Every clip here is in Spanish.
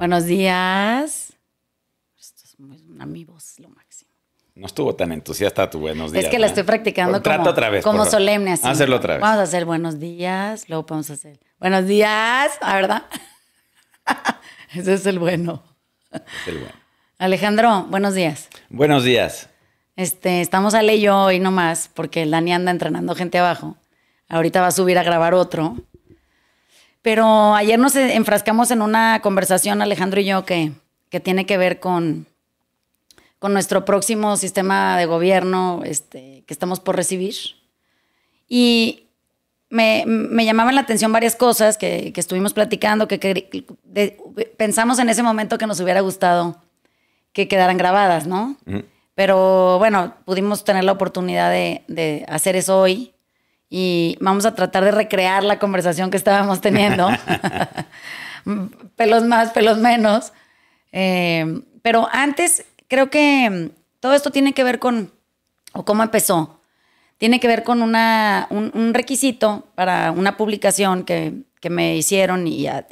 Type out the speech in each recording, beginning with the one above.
Buenos días. Esto es muy, lo máximo. No estuvo tan entusiasta tu buenos días. Es que la ¿eh? estoy practicando como, otra vez, como solemne. Hacerlo otra vez. Vamos a hacer buenos días, luego podemos hacer buenos días, La ah, ¿verdad? Ese es el bueno. bueno. Alejandro, buenos días. Buenos días. Este, estamos a y yo hoy nomás, porque Dani anda entrenando gente abajo. Ahorita va a subir a grabar otro. Pero ayer nos enfrascamos en una conversación, Alejandro y yo, que, tiene que ver con, nuestro próximo sistema de gobierno este, que estamos por recibir. Y me, llamaban la atención varias cosas que, estuvimos platicando, que, pensamos en ese momento que nos hubiera gustado que quedaran grabadas, ¿no? Pero bueno, pudimos tener la oportunidad de, de hacer eso hoy y vamos a tratar de recrear la conversación que estábamos teniendo. pelos más, pelos menos. Eh, pero antes, creo que mm, todo esto tiene que ver con, o cómo empezó, tiene que ver con una, un, requisito para una publicación que, me hicieron y a,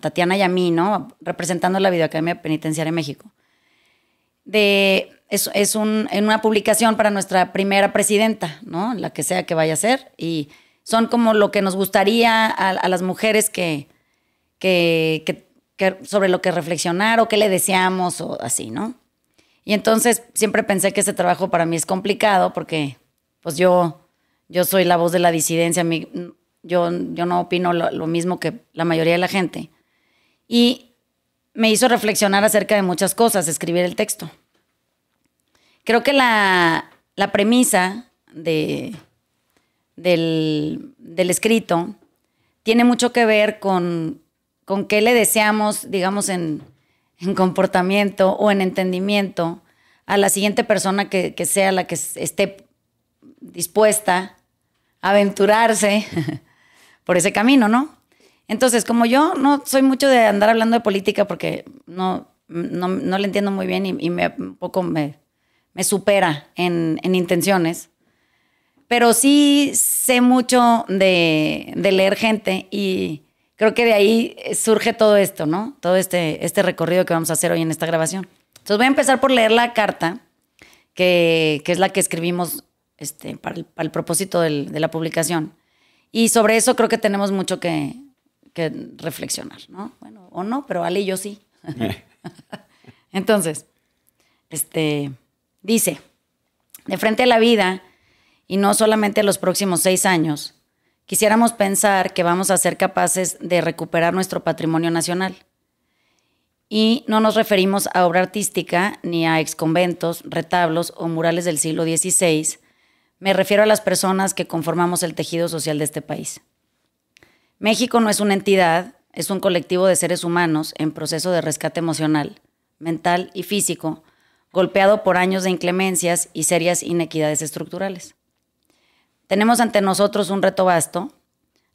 Tatiana y a mí, ¿no? Representando la Videoacademia Penitenciaria de México. De es, es un, en una publicación para nuestra primera presidenta, ¿no? La que sea que vaya a ser. Y son como lo que nos gustaría a, las mujeres que, que, que, sobre lo que reflexionar o qué le deseamos o así, ¿no? Y entonces siempre pensé que ese trabajo para mí es complicado porque pues yo, yo soy la voz de la disidencia, yo, yo no opino lo mismo que la mayoría de la gente. Y me hizo reflexionar acerca de muchas cosas, escribir el texto creo que la, premisa de, del, escrito tiene mucho que ver con, con qué le deseamos, digamos, en, comportamiento o en entendimiento a la siguiente persona que, sea la que esté dispuesta a aventurarse por ese camino, ¿no? Entonces, como yo no soy mucho de andar hablando de política porque no, no, no entiendo muy bien y, y me, un poco me, me supera en, intenciones. Pero sí sé mucho de, leer gente y creo que de ahí surge todo esto, ¿no? Todo este, este, recorrido que vamos a hacer hoy en esta grabación. Entonces voy a empezar por leer la carta, que, es la que escribimos este, para, el, propósito de la publicación. Y sobre eso creo que tenemos mucho que, reflexionar, ¿no? Bueno, o no, pero Ale yo sí. Entonces, este, Dice, de frente a la vida, y no solamente a los próximos seis años, quisiéramos pensar que vamos a ser capaces de recuperar nuestro patrimonio nacional. Y no nos referimos a obra artística ni a exconventos, retablos o murales del siglo XVI. Me refiero a las personas que conformamos el tejido social de este país. México no es una entidad, es un colectivo de seres humanos en proceso de rescate emocional, mental y físico golpeado por años de inclemencias y serias inequidades estructurales. Tenemos ante nosotros un reto vasto,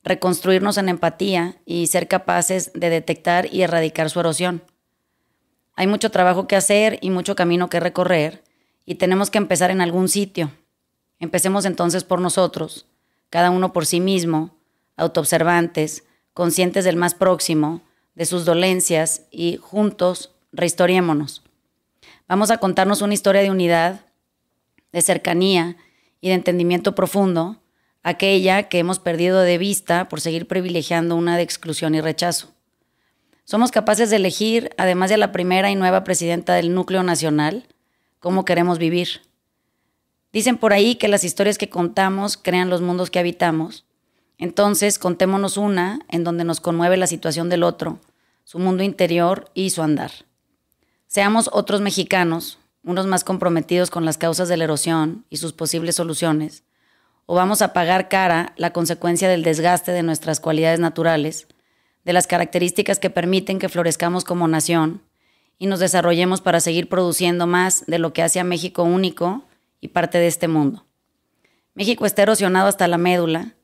reconstruirnos en empatía y ser capaces de detectar y erradicar su erosión. Hay mucho trabajo que hacer y mucho camino que recorrer y tenemos que empezar en algún sitio. Empecemos entonces por nosotros, cada uno por sí mismo, autoobservantes, conscientes del más próximo, de sus dolencias y juntos rehistoriémonos. Vamos a contarnos una historia de unidad, de cercanía y de entendimiento profundo, aquella que hemos perdido de vista por seguir privilegiando una de exclusión y rechazo. Somos capaces de elegir, además de la primera y nueva presidenta del núcleo nacional, cómo queremos vivir. Dicen por ahí que las historias que contamos crean los mundos que habitamos. Entonces, contémonos una en donde nos conmueve la situación del otro, su mundo interior y su andar. Seamos otros mexicanos, unos más comprometidos con las causas de la erosión y sus posibles soluciones, o vamos a pagar cara la consecuencia del desgaste de nuestras cualidades naturales, de las características que permiten que florezcamos como nación y nos desarrollemos para seguir produciendo más de lo que hace a México único y parte de este mundo. México está erosionado hasta la médula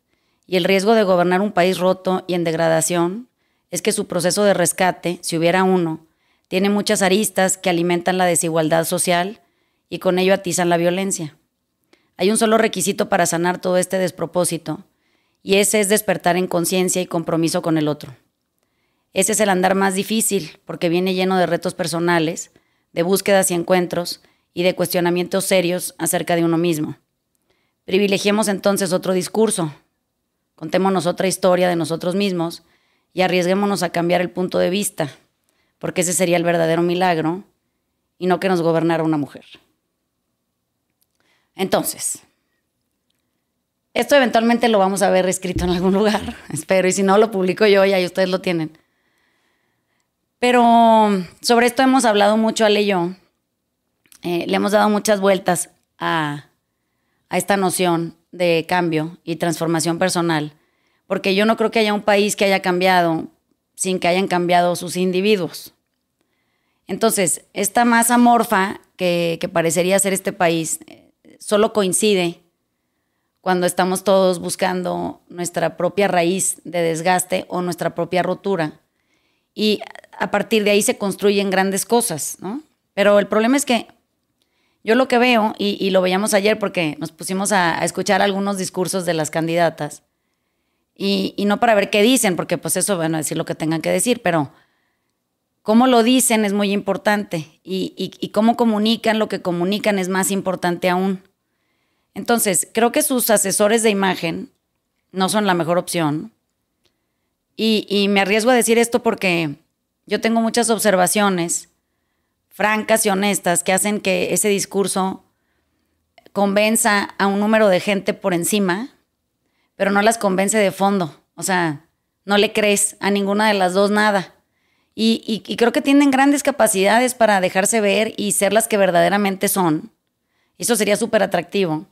y el riesgo de gobernar un país roto y en degradación es que su proceso de rescate, si hubiera uno, tiene muchas aristas que alimentan la desigualdad social y con ello atizan la violencia. Hay un solo requisito para sanar todo este despropósito, y ese es despertar en conciencia y compromiso con el otro. Ese es el andar más difícil, porque viene lleno de retos personales, de búsquedas y encuentros, y de cuestionamientos serios acerca de uno mismo. Privilegiemos entonces otro discurso, contémonos otra historia de nosotros mismos y arriesguémonos a cambiar el punto de vista porque ese sería el verdadero milagro y no que nos gobernara una mujer. Entonces, esto eventualmente lo vamos a ver escrito en algún lugar, espero, y si no lo publico yo, y ahí ustedes lo tienen. Pero sobre esto hemos hablado mucho Ale y yo, eh, le hemos dado muchas vueltas a, a esta noción de cambio y transformación personal, porque yo no creo que haya un país que haya cambiado sin que hayan cambiado sus individuos. Entonces, esta masa morfa que, parecería ser este país eh, solo coincide cuando estamos todos buscando nuestra propia raíz de desgaste o nuestra propia rotura. Y a partir de ahí se construyen grandes cosas, ¿no? Pero el problema es que yo lo que veo, y, lo veíamos ayer porque nos pusimos a escuchar algunos discursos de las candidatas, y, no para ver qué dicen, porque pues eso van decir lo que tengan que decir, pero cómo lo dicen es muy importante y, cómo comunican lo que comunican es más importante aún. Entonces, creo que sus asesores de imagen no son la mejor opción. Y, y, me arriesgo a decir esto porque yo tengo muchas observaciones francas y honestas que hacen que ese discurso convenza a un número de gente por encima pero no las convence de fondo. O sea, no le crees a ninguna de las dos nada. Y, creo que tienen grandes capacidades para dejarse ver y ser las que verdaderamente son. Eso sería súper atractivo.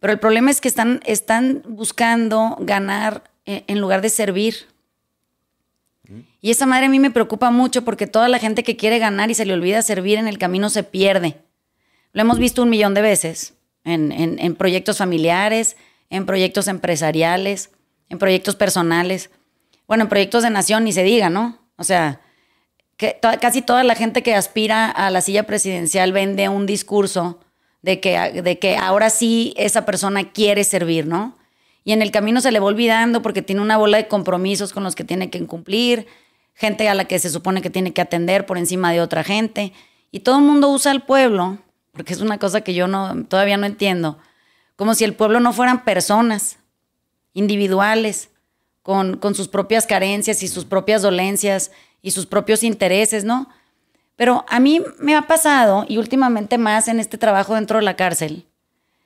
Pero el problema es que están, están buscando ganar eh, en, lugar de servir. Mm. Y esa madre a mí me preocupa mucho porque toda la gente que quiere ganar y se le olvida servir en el camino se pierde. Lo hemos visto un millón de veces en proyectos familiares, en proyectos empresariales, en proyectos personales, bueno, en proyectos de nación ni se diga, ¿no? O sea, que casi toda la gente que aspira a la silla presidencial vende un discurso de que, de que ahora sí esa persona quiere servir, ¿no? Y en el camino se le va olvidando porque tiene una bola de compromisos con los que tiene que cumplir, gente a la que se supone que tiene que atender por encima de otra gente. Y todo el mundo usa al pueblo, porque es una cosa que yo no, todavía no entiendo, como si el pueblo no fueran personas individuales, con, sus propias carencias y sus propias dolencias y sus propios intereses, ¿no? Pero a mí me ha pasado, y últimamente más en este trabajo dentro de la cárcel,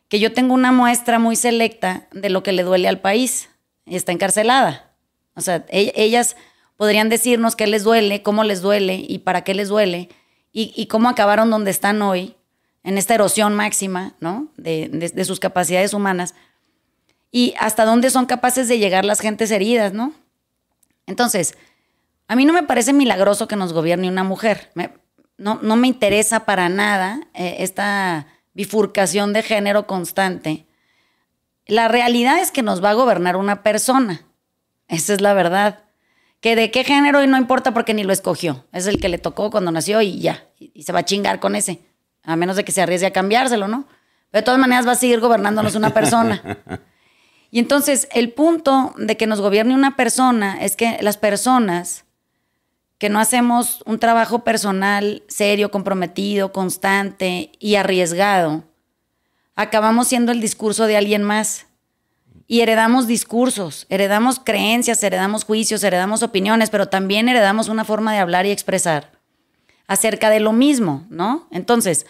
que yo tengo una muestra muy selecta de lo que le duele al país. Y está encarcelada. O sea, e-, ellas podrían decirnos qué les duele, cómo les duele y para qué les duele y cómo acabaron donde están hoy en esta erosión máxima, ¿no? De, sus capacidades humanas. Y hasta dónde son capaces de llegar las gentes heridas, ¿no? Entonces, a mí no me parece milagroso que nos gobierne una mujer. no, no, me interesa para nada eh, esta bifurcación de género constante. La realidad es que nos va a gobernar una persona. Esa es la verdad. Que de qué género y no importa porque ni lo escogió. Es el que le tocó cuando nació y ya. y se va a chingar con ese a menos de que se arriesgue a cambiárselo, ¿no? de todas maneras va a seguir gobernándonos una persona. Y entonces el punto de que nos gobierne una persona es que las personas que no hacemos un trabajo personal serio, comprometido, constante y arriesgado, acabamos siendo el discurso de alguien más. Y heredamos discursos, heredamos creencias, heredamos juicios, heredamos opiniones, pero también heredamos una forma de hablar y expresar acerca de lo mismo, ¿no? Entonces,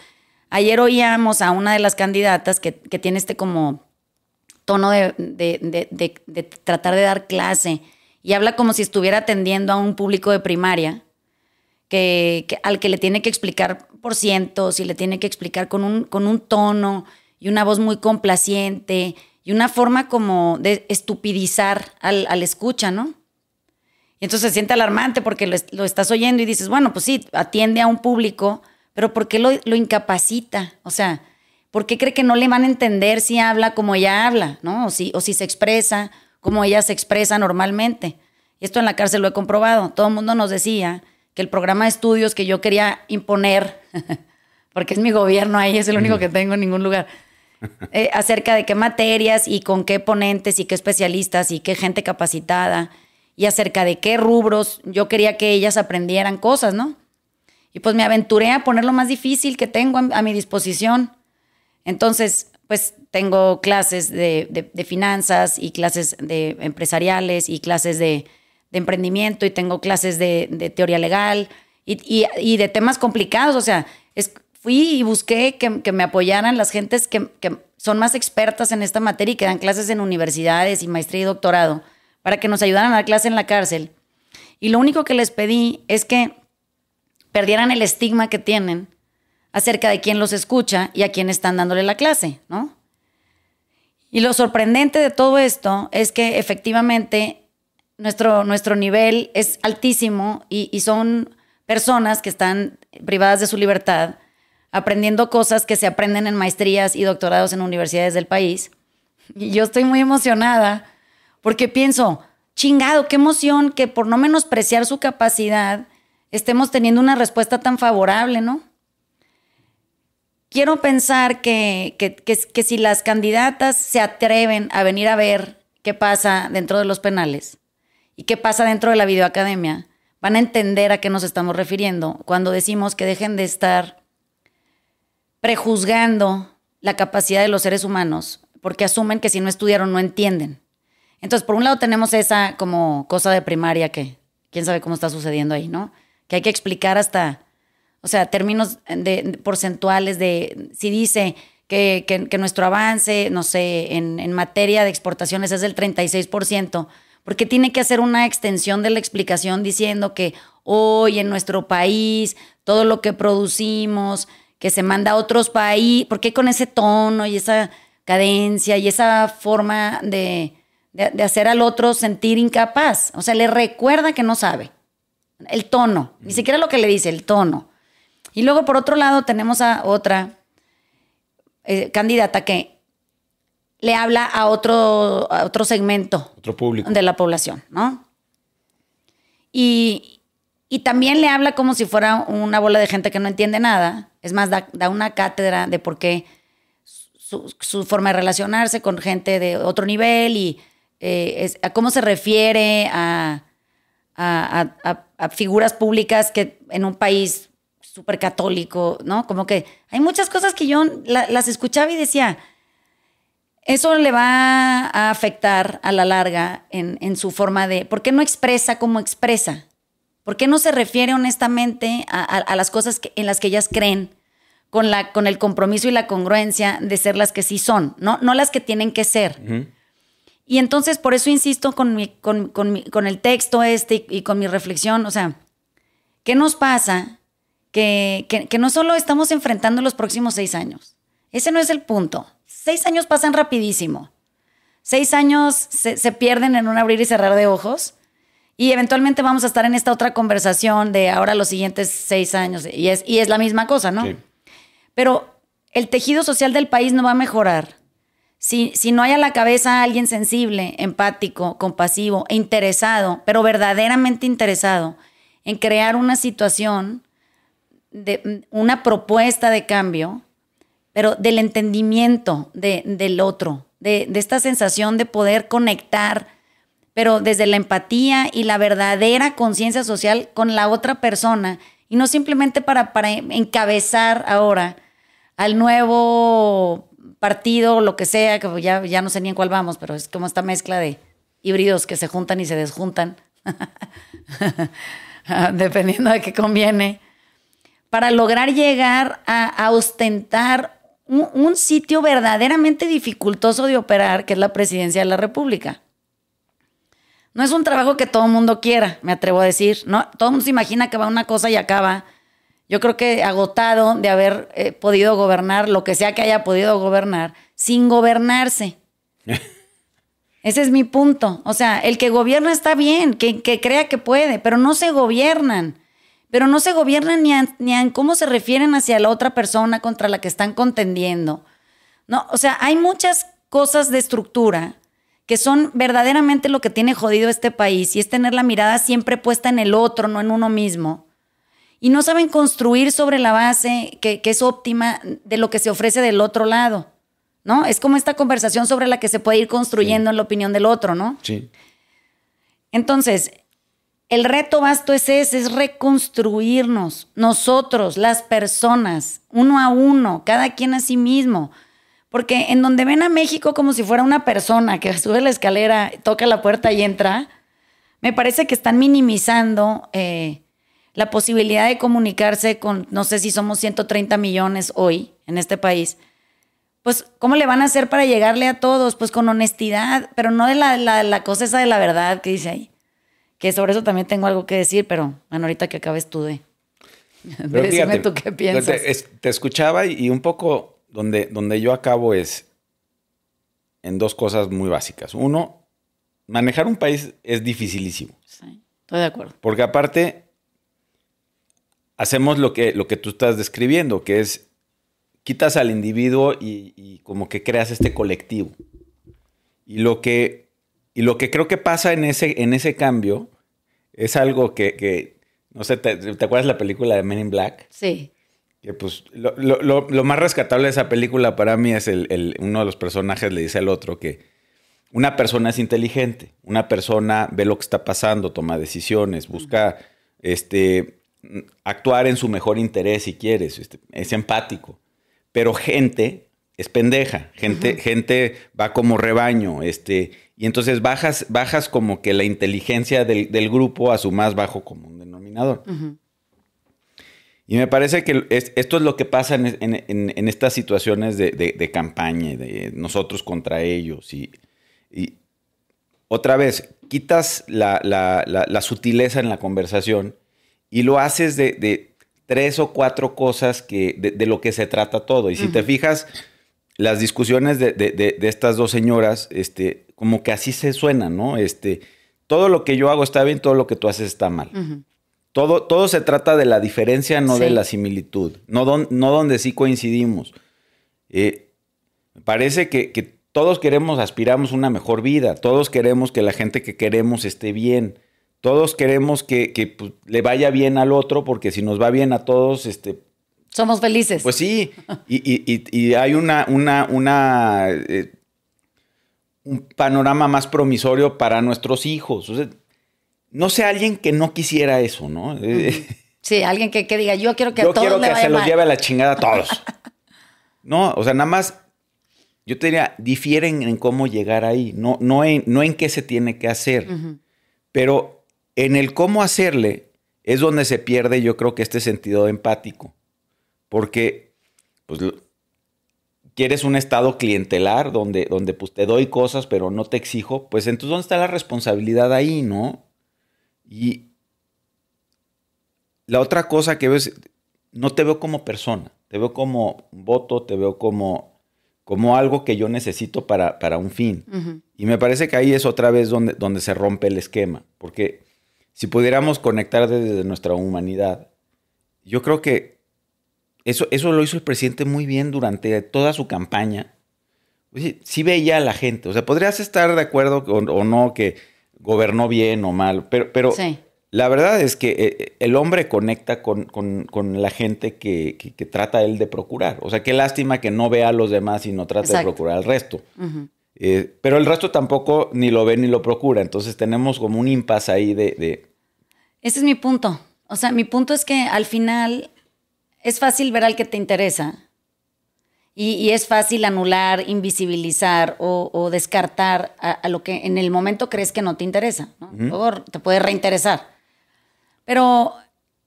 ayer oíamos a una de las candidatas que, que tiene este como tono de, de, de, tratar de dar clase y habla como si estuviera atendiendo a un público de primaria que, al que le tiene que explicar por cientos y le tiene que explicar con un, con un tono y una voz muy complaciente y una forma como de estupidizar al, al escucha, ¿no? Y entonces se siente alarmante porque lo, estás oyendo y dices, bueno, pues sí, atiende a un público, pero ¿por qué lo, incapacita? O sea, ¿por qué cree que no le van a entender si habla como ella habla, ¿no? O si, se expresa como ella se expresa normalmente. esto en la cárcel lo he comprobado. Todo el mundo nos decía que el programa de estudios que yo quería imponer, porque es mi gobierno ahí, es el único que tengo en ningún lugar, eh, acerca de qué materias y con qué ponentes y qué especialistas y qué gente capacitada y acerca de qué rubros yo quería que ellas aprendieran cosas, ¿no? Y pues me aventuré a poner lo más difícil que tengo a, mi disposición. Entonces, pues tengo clases de, de, finanzas y clases de empresariales y clases de, emprendimiento y tengo clases de, teoría legal y, de temas complicados. O sea, fui y busqué que, me apoyaran las gentes que, que son más expertas en esta materia y que dan clases en universidades y maestría y doctorado para que nos ayudaran a dar clase en la cárcel. Y lo único que les pedí es que perdieran el estigma que tienen acerca de quién los escucha y a quién están dándole la clase, ¿no? Y lo sorprendente de todo esto es que efectivamente nuestro, nuestro nivel es altísimo y, y son personas que están privadas de su libertad, aprendiendo cosas que se aprenden en maestrías y doctorados en universidades del país. Y yo estoy muy emocionada porque pienso, chingado, qué emoción que por no menospreciar su capacidad estemos teniendo una respuesta tan favorable, ¿no? Quiero pensar que, si las candidatas se atreven a venir a ver qué pasa dentro de los penales y qué pasa dentro de la videoacademia, van a entender a qué nos estamos refiriendo cuando decimos que dejen de estar prejuzgando la capacidad de los seres humanos, porque asumen que si no estudiaron no entienden. Entonces, por un lado tenemos esa como cosa de primaria que quién sabe cómo está sucediendo ahí, ¿no? Que hay que explicar hasta, o sea, términos porcentuales de, si dice que, nuestro avance, no sé, en, materia de exportaciones es del 36%, ¿por qué tiene que hacer una extensión de la explicación diciendo que hoy en nuestro país, todo lo que producimos, que se manda a otros países, ¿Por qué con ese tono y esa cadencia y esa forma de, de, hacer al otro sentir incapaz. O sea, le recuerda que no sabe. El tono, ni siquiera lo que le dice, el tono. Y luego, por otro lado, tenemos a otra eh, candidata que le habla a otro, otro segmento. público. De la población, ¿no? Y, también le habla como si fuera una bola de gente que no entiende nada. Es más, da, una cátedra de por qué su, forma de relacionarse con gente de otro nivel y eh, a cómo se refiere a, figuras públicas que en un país súper católico, ¿no? Como que hay muchas cosas que yo las escuchaba y decía, eso le va a afectar a la larga en, su forma de, ¿por qué no expresa como expresa? ¿Por qué no se refiere honestamente a, las cosas que, en las que ellas creen? Con, la, con el compromiso y la congruencia de ser las que sí son, no, no las que tienen que ser. Y entonces por eso insisto con, con, con, con el texto este y, con mi reflexión, o sea, ¿qué nos pasa? Que, no solo estamos enfrentando los próximos seis años, ese no es el punto. Seis años pasan rapidísimo. Seis años se, pierden en un abrir y cerrar de ojos. Y eventualmente vamos a estar en esta otra conversación de ahora los siguientes seis años. Y es, y es la misma cosa, ¿no? Pero el tejido social del país no va a mejorar si, no hay a la cabeza alguien sensible, empático, compasivo e interesado, pero verdaderamente interesado en crear una situación, de, mm, una propuesta de cambio, pero del entendimiento del otro, de, esta sensación de poder conectar, pero desde la empatía y la verdadera conciencia social con la otra persona, y no simplemente para, para encabezar ahora al nuevo partido, lo que sea, que ya, no sé ni en cuál vamos, pero es como esta mezcla de híbridos que se juntan y se desjuntan, dependiendo de qué conviene, para lograr llegar a, ostentar un, sitio verdaderamente dificultoso de operar, que es la presidencia de la República. No es un trabajo que todo el mundo quiera, me atrevo a decir. No, todo el mundo se imagina que va una cosa y acaba yo creo que agotado de haber eh, podido gobernar lo que sea que haya podido gobernar, sin gobernarse. Ese es mi punto. O sea, el que gobierna está bien, que, que crea que puede, pero no se gobiernan. Pero no se gobiernan ni en ni cómo se refieren hacia la otra persona contra la que están contendiendo. No, o sea, hay muchas cosas de estructura que son verdaderamente lo que tiene jodido este país y es tener la mirada siempre puesta en el otro, no en uno mismo y no saben construir sobre la base que, es óptima de lo que se ofrece del otro lado, ¿no? Es como esta conversación sobre la que se puede ir construyendo en la opinión del otro, ¿no? Sí. Entonces, el reto vasto es ese, es reconstruirnos, nosotros, las personas, uno a uno, cada quien a sí mismo. Porque en donde ven a México como si fuera una persona que sube la escalera, toca la puerta y entra, me parece que están minimizando eh, la posibilidad de comunicarse con, no sé si somos 130 millones hoy en este país, pues ¿cómo le van a hacer para llegarle a todos? Pues con honestidad, pero no de la, la, cosa esa de la verdad que dice ahí. Que sobre eso también tengo algo que decir, pero bueno, ahorita que acabes tú de... Pero tú qué piensas. Te, escuchaba y un poco donde, donde yo acabo es en dos cosas muy básicas. Uno, manejar un país es dificilísimo. Sí, estoy de acuerdo. Porque aparte, hacemos lo que, lo que tú estás describiendo, que es quitas al individuo y, como que creas este colectivo. Y lo que, y lo que creo que pasa en ese, en ese cambio es algo que, no sé, ¿te, acuerdas la película de Men in Black? Sí. Que pues lo, más rescatable de esa película para mí es el, uno de los personajes le dice al otro que una persona es inteligente, una persona ve lo que está pasando, toma decisiones, busca este, actuar en su mejor interés si quieres, este, es empático. Pero gente es pendeja, gente, gente va como rebaño, este, y entonces bajas, bajas como que la inteligencia del, grupo a su más bajo común denominador. Y me parece que esto es lo que pasa en, estas situaciones de, campaña, de nosotros contra ellos. Y, otra vez, quitas la sutileza en la conversación y lo haces de, tres o cuatro cosas que, de, lo que se trata todo. Y si te fijas, las discusiones de, estas dos señoras, este, como que así se suena, ¿no? Este, todo lo que yo hago está bien, todo lo que tú haces está mal. todo, todo se trata de la diferencia, no de la similitud, no, no donde sí coincidimos. Eh, parece que, que, todos queremos, aspiramos una mejor vida, todos queremos que la gente que queremos esté bien todos queremos que, pues, le vaya bien al otro, porque si nos va bien a todos, este... Somos felices. Pues sí, y, hay una, una, una eh, un panorama más promisorio para nuestros hijos. no sé alguien que no quisiera eso, ¿no? Eh, sí, alguien que, diga, yo quiero que a todos quiero que se los lleve a la chingada a todos. no, o sea, nada más, yo te diría, difieren en cómo llegar ahí, no, no, en, no en qué se tiene que hacer. Pero en el cómo hacerle es donde se pierde, yo creo que este sentido empático, porque pues, quieres un estado clientelar donde, donde pues, te doy cosas pero no te exijo, pues entonces ¿dónde está la responsabilidad ahí, no? Y la otra cosa que ves, no te veo como persona, te veo como voto, te veo como, como algo que yo necesito para, para un fin. Y me parece que ahí es otra vez donde, donde se rompe el esquema, porque si pudiéramos conectar desde nuestra humanidad, yo creo que eso, eso lo hizo el presidente muy bien durante toda su campaña. Sí, veía a la gente. O sea, podrías estar de acuerdo o, no que gobernó bien o mal, pero, la verdad es que eh, el hombre conecta con, la gente que, trata él de procurar. O sea, qué lástima que no vea a los demás y no trate de procurar al resto. Eh, pero el resto tampoco ni lo ve ni lo procura. Entonces tenemos como un impasse ahí de, Ese es mi punto. O sea, mi punto es que al final es fácil ver al que te interesa. Y, es fácil anular, invisibilizar o, descartar a, lo que en el momento crees que no te interesa. ¿no? Luego te puede reinteresar. Pero,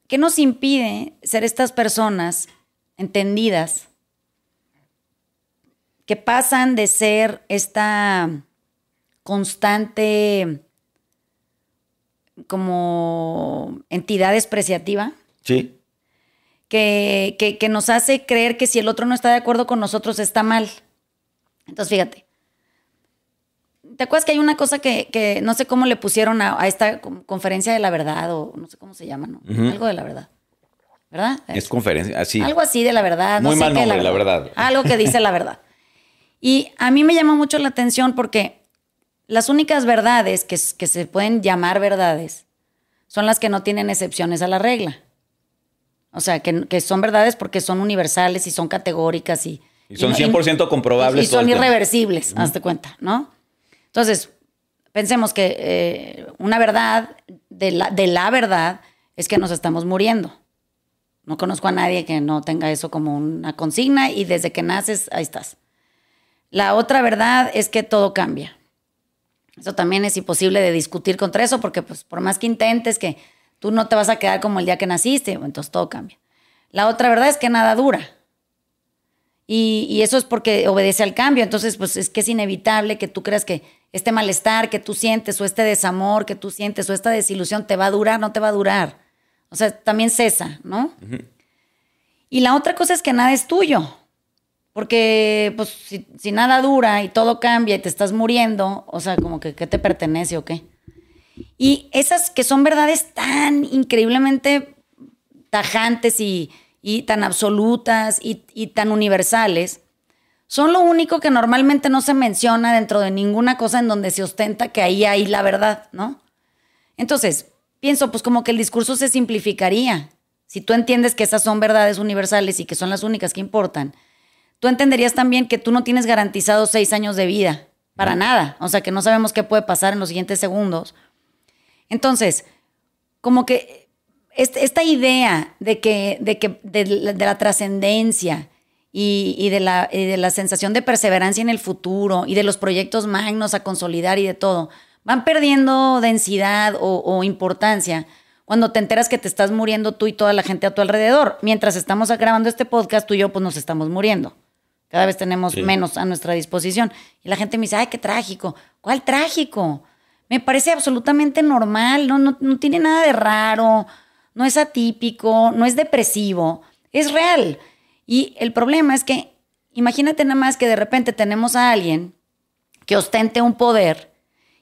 ¿qué nos impide ser estas personas entendidas que pasan de ser esta constante como entidad despreciativa. Sí. Que, nos hace creer que si el otro no está de acuerdo con nosotros está mal. Entonces, fíjate. ¿Te acuerdas que hay una cosa que, no sé cómo le pusieron a, esta conferencia de la verdad o no sé cómo se llama, ¿no? Algo de la verdad. ¿Verdad? Es, conferencia, así. Ah, Algo así de la verdad. Muy no la verdad. Algo que dice la verdad. Y a mí me llama mucho la atención porque las únicas verdades que, se pueden llamar verdades son las que no tienen excepciones a la regla. O sea, que, son verdades porque son universales y son categóricas y... son 100% comprobables. Y, son irreversibles, hazte cuenta, ¿no? Entonces, pensemos que eh, una verdad de la, de la verdad es que nos estamos muriendo. No conozco a nadie que no tenga eso como una consigna y desde que naces, ahí estás. La otra verdad es que todo cambia. Eso también es imposible de discutir contra eso, porque pues, por más que intentes que tú no te vas a quedar como el día que naciste, entonces todo cambia. La otra verdad es que nada dura. Y, eso es porque obedece al cambio. Entonces, pues es que es inevitable que tú creas que este malestar que tú sientes o este desamor que tú sientes o esta desilusión te va a durar, no te va a durar. O sea, también cesa, ¿no? Y la otra cosa es que nada es tuyo. Porque, pues, si, nada dura y todo cambia y te estás muriendo, o sea, como que, ¿qué te pertenece o qué? Y esas que son verdades tan increíblemente tajantes y, tan absolutas y tan universales, son lo único que normalmente no se menciona dentro de ninguna cosa en donde se ostenta que ahí hay la verdad, ¿no? Entonces, pienso, pues como que el discurso se simplificaría. Si tú entiendes que esas son verdades universales y que son las únicas que importan, tú entenderías también que tú no tienes garantizado seis años de vida, para nada. O sea, que no sabemos qué puede pasar en los siguientes segundos. Entonces, como que esta idea de que, de, que, de la, trascendencia y, de la, sensación de perseverancia en el futuro y de los proyectos magnos a consolidar y de todo, van perdiendo densidad o, o importancia cuando te enteras que te estás muriendo tú y toda la gente a tu alrededor. Mientras estamos grabando este podcast, tú y yo pues nos estamos muriendo. Cada vez tenemos menos a nuestra disposición. Y la gente me dice, ay, qué trágico. ¿Cuál trágico? Me parece absolutamente normal, no, no, tiene nada de raro, no es atípico, no es depresivo, es real. Y el problema es que, imagínate nada más que de repente tenemos a alguien que ostente un poder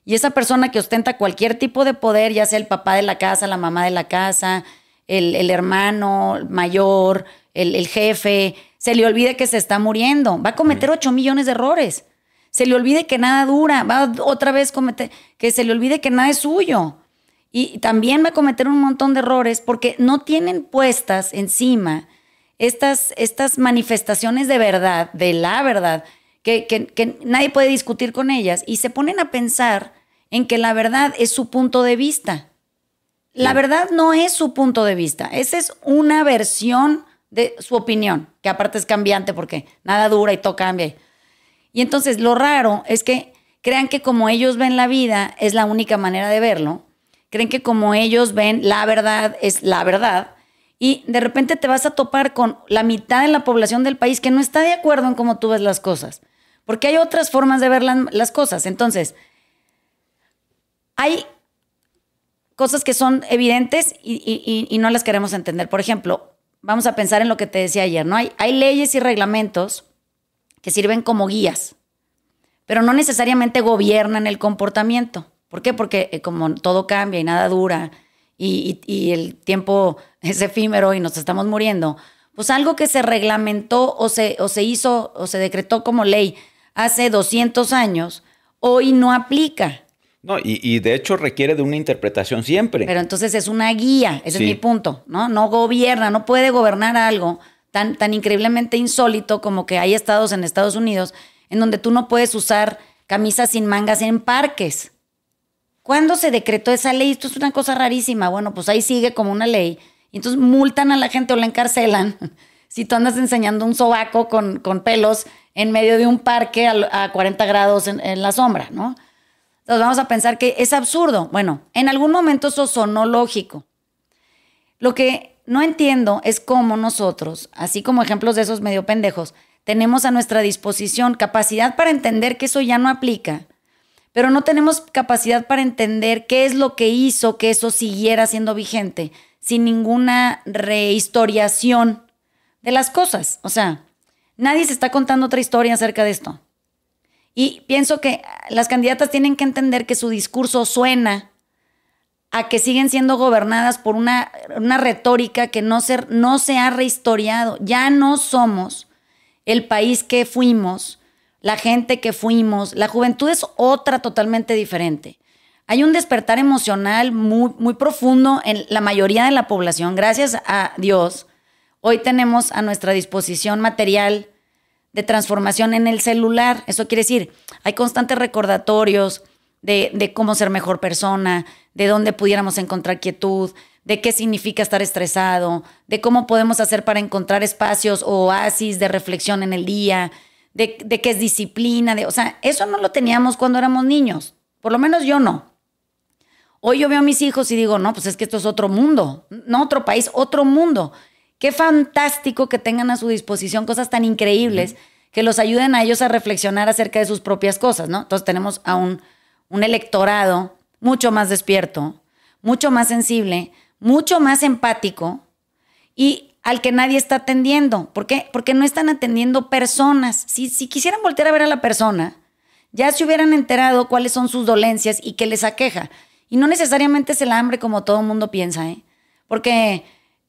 y esa persona que ostenta cualquier tipo de poder, ya sea el papá de la casa, la mamá de la casa, el, hermano mayor, el, el jefe, se le olvide que se está muriendo. Va a cometer 8 millones de errores. Se le olvide que nada dura. Va otra vez cometer. Que se le olvide que nada es suyo. Y también va a cometer un montón de errores porque no tienen puestas encima estas, estas manifestaciones de verdad, de la verdad, que nadie puede discutir con ellas. Y se ponen a pensar en que la verdad es su punto de vista. La verdad no es su punto de vista. Esa es una versión de su opinión, que aparte es cambiante porque nada dura y todo cambia. Y entonces lo raro es que crean que como ellos ven la vida es la única manera de verlo, creen que como ellos ven la verdad es la verdad, y de repente te vas a topar con la mitad de la población del país que no está de acuerdo en cómo tú ves las cosas, porque hay otras formas de ver las cosas. Entonces, hay cosas que son evidentes y no las queremos entender. Por ejemplo, vamos a pensar en lo que te decía ayer, ¿no? Hay, hay leyes y reglamentos que sirven como guías, pero no necesariamente gobiernan el comportamiento. ¿Por qué? Porque eh, como todo cambia y nada dura y, el tiempo es efímero y nos estamos muriendo, pues algo que se reglamentó o se, o se hizo o se decretó como ley hace 200 años, hoy no aplica. No, y, de hecho requiere de una interpretación siempre. Pero entonces es una guía, ese es mi punto, ¿no? No gobierna, no puede gobernar algo tan, tan increíblemente insólito como que hay estados en Estados Unidos en donde tú no puedes usar camisas sin mangas en parques. ¿Cuándo se decretó esa ley? Esto es una cosa rarísima. Bueno, pues ahí sigue como una ley. Entonces multan a la gente o la encarcelan si tú andas enseñando un sobaco con, con pelos en medio de un parque a, 40 grados en la sombra, ¿no? Entonces vamos a pensar que es absurdo. Bueno, en algún momento eso sonó lógico. Lo que no entiendo es cómo nosotros, así como ejemplos de esos medio pendejos, tenemos a nuestra disposición capacidad para entender que eso ya no aplica, pero no tenemos capacidad para entender qué es lo que hizo que eso siguiera siendo vigente, sin ninguna rehistoriación de las cosas. O sea, nadie se está contando otra historia acerca de esto. Y pienso que las candidatas tienen que entender que su discurso suena a que siguen siendo gobernadas por una, una retórica que no se, no se ha rehistoriado. Ya no somos el país que fuimos, la gente que fuimos. La juventud es otra totalmente diferente. Hay un despertar emocional muy, muy profundo en la mayoría de la población. Gracias a Dios, hoy tenemos a nuestra disposición material, de transformación en el celular. Eso quiere decir, hay constantes recordatorios de, cómo ser mejor persona, de dónde pudiéramos encontrar quietud, de qué significa estar estresado, de cómo podemos hacer para encontrar espacios o oasis de reflexión en el día, de, de, qué es disciplina, de, o sea, eso no lo teníamos cuando éramos niños, por lo menos yo no. Hoy yo veo a mis hijos y digo, no, pues es que esto es otro mundo, no otro país, otro mundo. Qué fantástico que tengan a su disposición cosas tan increíbles que los ayuden a ellos a reflexionar acerca de sus propias cosas, ¿no? Entonces tenemos a un, electorado mucho más despierto, mucho más sensible, mucho más empático y al que nadie está atendiendo. ¿Por qué? Porque no están atendiendo personas. Si, quisieran voltear a ver a la persona, ya se hubieran enterado cuáles son sus dolencias y qué les aqueja. Y no necesariamente es el hambre como todo el mundo piensa, ¿eh? Porque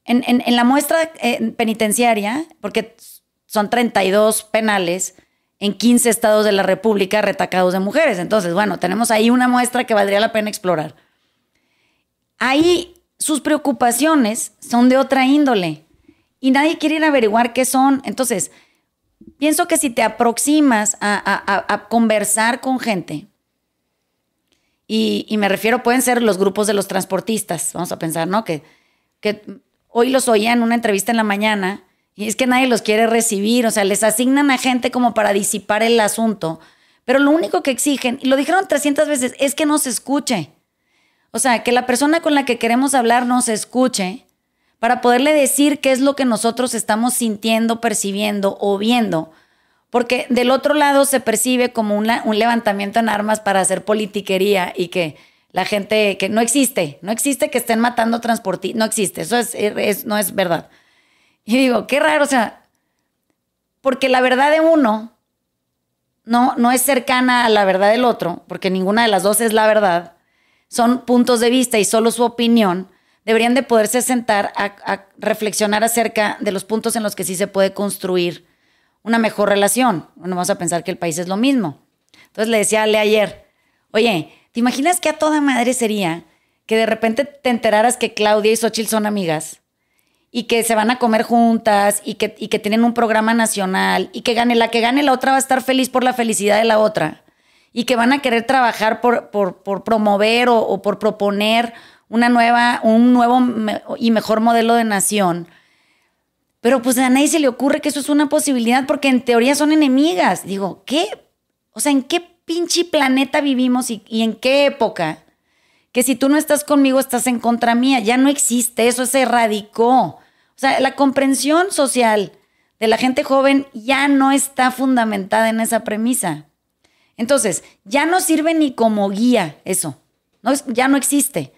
en, la muestra eh, penitenciaria, porque son 32 penales en 15 estados de la República retacados de mujeres. Entonces, bueno, tenemos ahí una muestra que valdría la pena explorar. Ahí sus preocupaciones son de otra índole y nadie quiere ir averiguar qué son. Entonces, pienso que si te aproximas a, conversar con gente, y, me refiero, pueden ser los grupos de los transportistas, vamos a pensar, ¿no? que Hoy los oía en una entrevista en la mañana y es que nadie los quiere recibir, o sea, les asignan a gente como para disipar el asunto, pero lo único que exigen, y lo dijeron 300 veces, es que nos escuche. O sea, que la persona con la que queremos hablar nos escuche para poderle decir qué es lo que nosotros estamos sintiendo, percibiendo o viendo. Porque del otro lado se percibe como un levantamiento en armas para hacer politiquería y que la gente que no existe, no existe que estén matando transportistas, no existe, eso es, no es verdad. Y digo, qué raro, o sea, porque la verdad de uno no, no es cercana a la verdad del otro, porque ninguna de las dos es la verdad, son puntos de vista y solo su opinión, deberían de poderse sentar a, reflexionar acerca de los puntos en los que sí se puede construir una mejor relación. No vamos a pensar que el país es lo mismo. Entonces le decía a ayer, oye, ¿Te imaginas que a toda madre sería que de repente te enteraras que Claudia y Xochitl son amigas? Y que se van a comer juntas y que, que tienen un programa nacional y que gane la que gane la otra va a estar feliz por la felicidad de la otra y que van a querer trabajar por, por, promover o, por proponer una nueva, un nuevo y mejor modelo de nación. Pero pues a nadie se le ocurre que eso es una posibilidad porque en teoría son enemigas. Digo, ¿qué? O sea, ¿en qué pinche planeta vivimos y, en qué época? Que si tú no estás conmigo, estás en contra mía. Ya no existe, eso se erradicó. O sea, la comprensión social de la gente joven ya no está fundamentada en esa premisa. Entonces, ya no sirve ni como guía eso. No, ya no existe.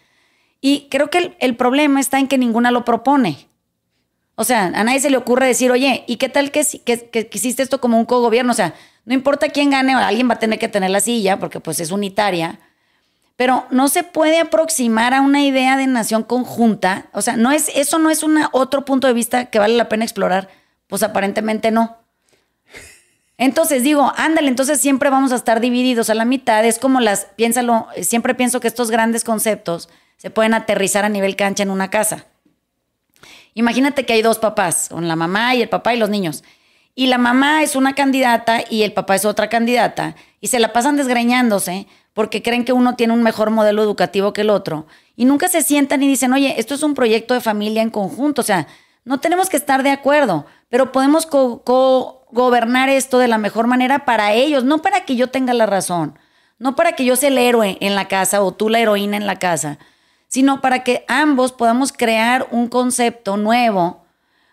Y creo que el, problema está en que ninguna lo propone. O sea, a nadie se le ocurre decir, oye, ¿y qué tal que, si que, hiciste esto como un cogobierno? O sea, no importa quién gane, alguien va a tener que tener la silla porque pues es unitaria. Pero no se puede aproximar a una idea de nación conjunta. O sea, no es, eso no es otro punto de vista que vale la pena explorar. Pues aparentemente no. Entonces digo, ándale, entonces siempre vamos a estar divididos a la mitad. Es como las, piénsalo, siempre pienso que estos grandes conceptos se pueden aterrizar a nivel cancha en una casa. Imagínate que hay dos papás, con la mamá y el papá y los niños y la mamá es una candidata y el papá es otra candidata y se la pasan desgreñándose porque creen que uno tiene un mejor modelo educativo que el otro y nunca se sientan y dicen, oye, esto es un proyecto de familia en conjunto, o sea, no tenemos que estar de acuerdo, pero podemos gobernar esto de la mejor manera para ellos, no para que yo tenga la razón, no para que yo sea el héroe en la casa o tú la heroína en la casa, sino para que ambos podamos crear un concepto nuevo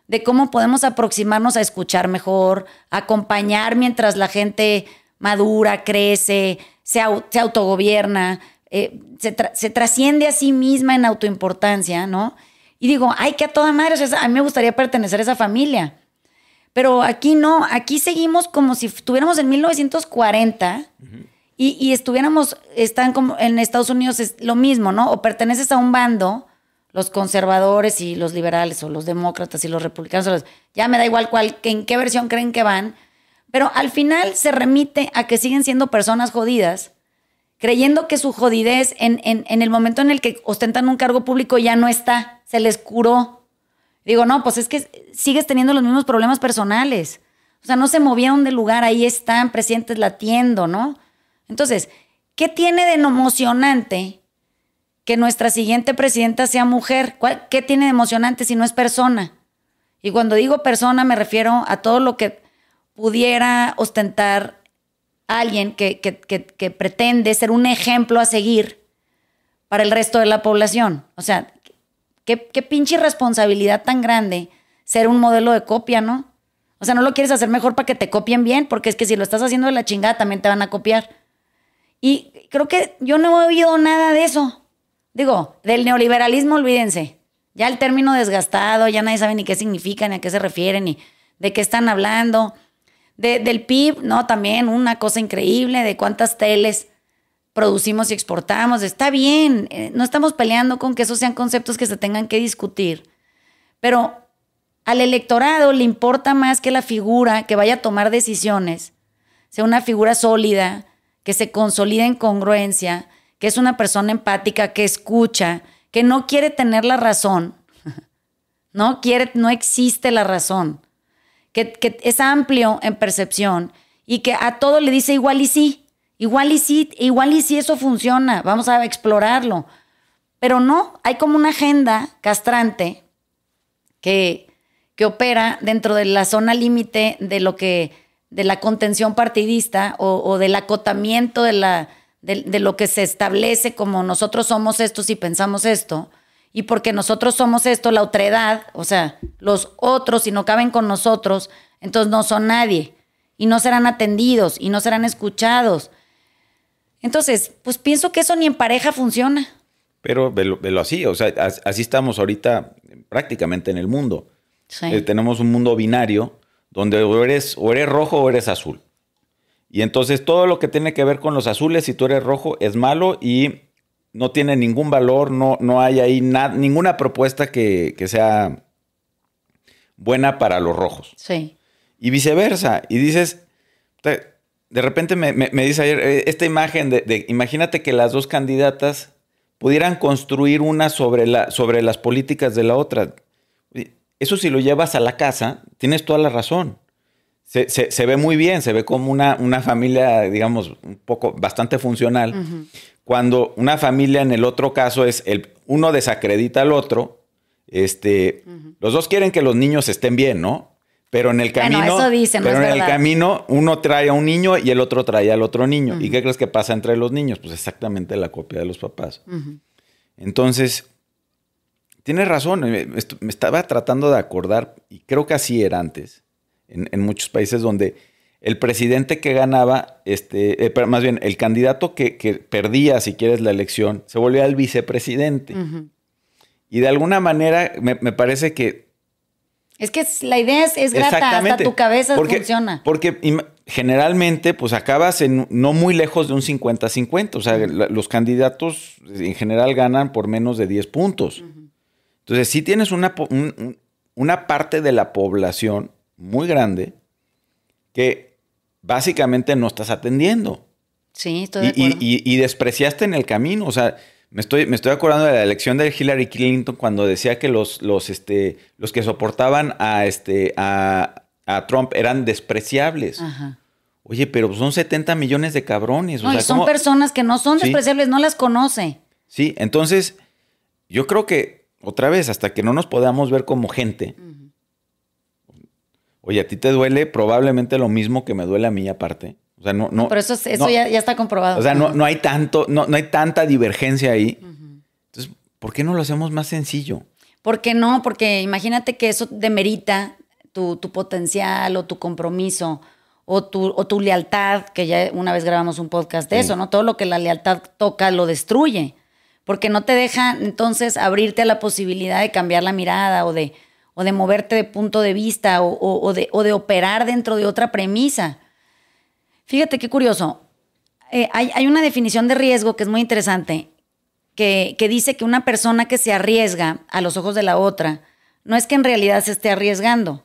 de cómo podemos aproximarnos a escuchar mejor, acompañar mientras la gente madura, crece, se, autogobierna, eh, se, trasciende a sí misma en autoimportancia, ¿no? Y digo, ay, que a toda madre, a mí me gustaría pertenecer a esa familia. Pero aquí no, aquí seguimos como si estuviéramos en 1940 y, y, estuviéramos, están como en Estados Unidos es lo mismo, ¿no? O perteneces a un bando los conservadores y los liberales o los demócratas y los republicanos, ya me da igual cuál, en qué versión creen que van, pero al final se remite a que siguen siendo personas jodidas, creyendo que su jodidez en, el momento en el que ostentan un cargo público ya no está, se les curó. Digo, no, pues es que sigues teniendo los mismos problemas personales. O sea, no se movieron de lugar, ahí están presentes latiendo, ¿no? Entonces, ¿qué tiene de emocionante que nuestra siguiente presidenta sea mujer. ¿Qué tiene de emocionante si no es persona? Y cuando digo persona me refiero a todo lo que pudiera ostentar alguien que, pretende ser un ejemplo a seguir para el resto de la población. O sea, qué, qué pinche responsabilidad tan grande ser un modelo de copia, ¿no? O sea, no lo quieres hacer mejor para que te copien bien, porque es que si lo estás haciendo de la chingada también te van a copiar. Y creo que yo no he oído nada de eso. Digo, del neoliberalismo, olvídense. Ya el término desgastado, ya nadie sabe ni qué significa, ni a qué se refieren, ni de qué están hablando. del PIB, no, también una cosa increíble de cuántas teles producimos y exportamos. Está bien, eh, no estamos peleando con que esos sean conceptos que se tengan que discutir, pero al electorado le importa más que la figura que vaya a tomar decisiones sea una figura sólida, que se consolide en congruencia, que es una persona empática, que escucha, que no quiere tener la razón, no quiere, no existe la razón, que, es amplio en percepción y que a todo le dice igual y sí, igual y sí, igual y sí eso funciona, vamos a explorarlo. Pero no, hay como una agenda castrante que, que opera dentro de la zona límite de lo que, de la contención partidista o del acotamiento de la de, lo que se establece como nosotros somos estos y pensamos esto, y porque nosotros somos esto, la otredad, o sea, los otros, si no caben con nosotros, entonces no son nadie, y no serán atendidos, y no serán escuchados. Entonces, pues pienso que eso ni en pareja funciona. Pero velo, velo así, o sea, así estamos ahorita prácticamente en el mundo. Eh, tenemos un mundo binario donde eres, o eres rojo o eres azul. Y entonces todo lo que tiene que ver con los azules, si tú eres rojo, es malo y no tiene ningún valor, no, no hay ahí ninguna propuesta que, sea buena para los rojos. Sí. Y viceversa. Y dices, de repente me, dice ayer, eh, esta imagen de, de, imagínate que las dos candidatas pudieran construir una sobre, la, sobre las políticas de la otra. Eso si lo llevas a la casa, tienes toda la razón se, ve muy bien, se ve como una, una familia, digamos, un poco bastante funcional. Cuando una familia en el otro caso es el uno desacredita al otro, este, los dos quieren que los niños estén bien, ¿no? Pero en el camino, pero en el camino uno trae a un niño y el otro trae al otro niño. ¿Y qué crees que pasa entre los niños? Pues exactamente la copia de los papás. Entonces, tienes razón, me estaba tratando de acordar y creo que así era antes en, muchos países donde el presidente que ganaba, este, eh, más bien el candidato que, perdía, si quieres, la elección, se volvía el vicepresidente. Y de alguna manera me, parece que... Es que la idea es, grata, hasta tu cabeza porque, funciona. Porque generalmente, pues acabas en, no muy lejos de un 50-50. O sea, los candidatos en general ganan por menos de 10 puntos. Entonces, si tienes una, una parte de la población muy grande que básicamente no estás atendiendo. Sí, estoy y, de acuerdo. Y, despreciaste en el camino. O sea, me estoy, me estoy acordando de la elección de Hillary Clinton cuando decía que los, los, este, los que soportaban a, este, a, Trump eran despreciables. Ajá. Oye, pero son 70 millones de cabrones. No, son personas que no son despreciables, no las conoce. Sí, entonces yo creo que, otra vez, hasta que no nos podamos ver como gente, oye, a ti te duele probablemente lo mismo que me duele a mí aparte. O sea, no, no. Pero eso, eso ya, está comprobado. O sea, no, hay tanto, no, no hay tanta divergencia ahí. Entonces, ¿por qué no lo hacemos más sencillo? ¿Por no? Porque imagínate que eso demerita tu, potencial o tu compromiso o tu, lealtad, que ya una vez grabamos un podcast de eso, ¿no? Todo lo que la lealtad toca lo destruye, porque no te deja entonces abrirte a la posibilidad de cambiar la mirada o de, o de moverte de punto de vista o, de, operar dentro de otra premisa. Fíjate qué curioso. Eh, hay, una definición de riesgo que es muy interesante, que, dice que una persona que se arriesga a los ojos de la otra, no es que en realidad se esté arriesgando,